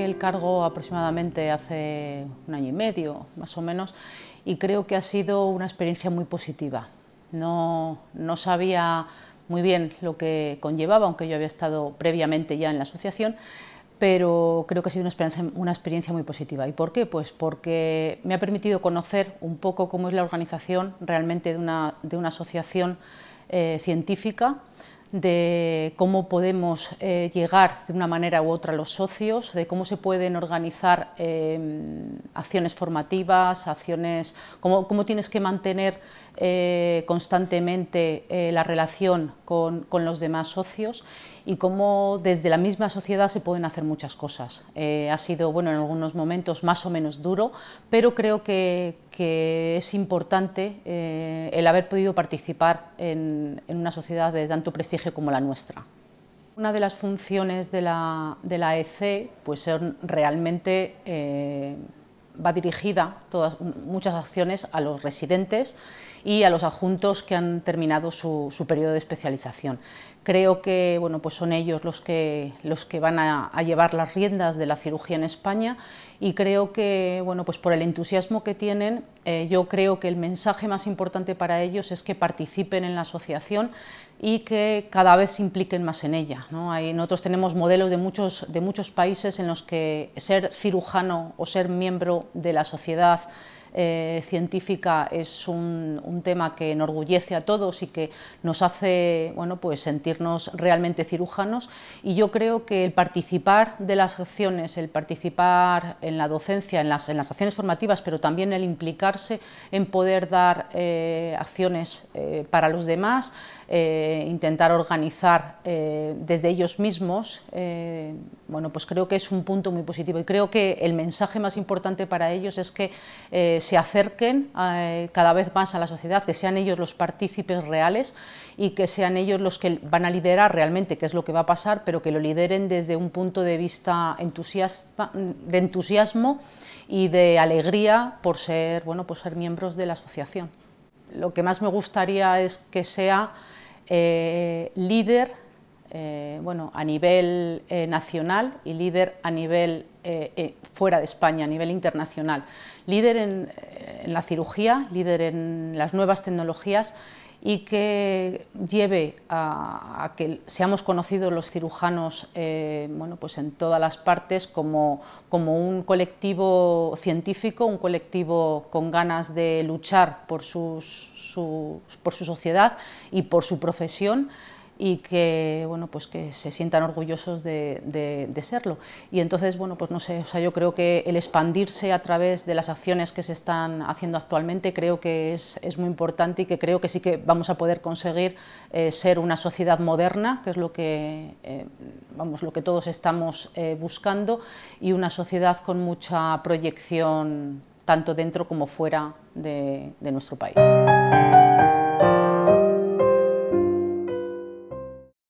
el cargo aproximadamente hace un año y medio, más o menos, y creo que ha sido una experiencia muy positiva. No, no sabía muy bien lo que conllevaba, aunque yo había estado previamente ya en la asociación, pero creo que ha sido una experiencia, una experiencia, muy positiva. ¿Y por qué? Pues porque me ha permitido conocer un poco cómo es la organización realmente de una, de una asociación eh, científica, de cómo podemos eh, llegar de una manera u otra a los socios, de cómo se pueden organizar em, acciones formativas, acciones, cómo, tienes que mantener eh, constantemente eh, la relación con, los demás socios y cómo desde la misma sociedad se pueden hacer muchas cosas. ha sido, bueno, en algunos momentos más o menos duro, pero creo que, es importante el haber podido participar en una sociedad de tanto prestigio como la nuestra. Una de las funciones de la, de la EC pues realmente eh, va dirigida todas, muchas acciones a los residentes y a los adjuntos que han terminado su, su periodo de especialización. Creo que bueno, pues son ellos los que, los que van a, llevar las riendas de la cirugía en España y creo que bueno, pues por el entusiasmo que tienen, eh, yo creo que el mensaje más importante para ellos es que participen en la asociación y que cada vez se impliquen más en ella. nosotros tenemos modelos de muchos, de muchos países en los que ser cirujano o ser miembro de la sociedad eh, científica es un, tema que enorgullece a todos y que nos hace bueno, pues sentirnos realmente cirujanos y yo creo que el participar de las acciones, el participar en la docencia, en las, acciones formativas, pero también el implicarse en poder dar eh, acciones eh, para los demás, intentar organizar desde ellos mismos bueno, pues creo que es un punto muy positivo y creo que el mensaje más importante para ellos es que eh, se acerquen eh, cada vez más a la sociedad, que sean ellos los partícipes reales y que sean ellos los que van a liderar realmente qué es lo que va a pasar, pero que lo lideren desde un punto de vista de entusiasmo y de alegría por ser, bueno, ser miembros de la asociación. Lo que más me gustaría es que sea eh, líder eh, bueno, a nivel eh, nacional y líder a nivel eh, fuera de España, a nivel internacional. Líder en, la cirugía, líder en las nuevas tecnologías y que lleve a, que seamos conocidos los cirujanos bueno, pues en todas las partes como, un colectivo científico, un colectivo con ganas de luchar por, sus, por su sociedad y por su profesión y que, bueno, pues que se sientan orgullosos de, serlo. Y entonces, bueno, pues no sé, o sea, yo creo que el expandirse a través de las acciones que se están haciendo actualmente creo que es, es muy importante y que creo que sí que vamos a poder conseguir eh, ser una sociedad moderna, que es lo que, eh, vamos, lo que todos estamos eh, buscando, y una sociedad con mucha proyección tanto dentro como fuera de, de nuestro país.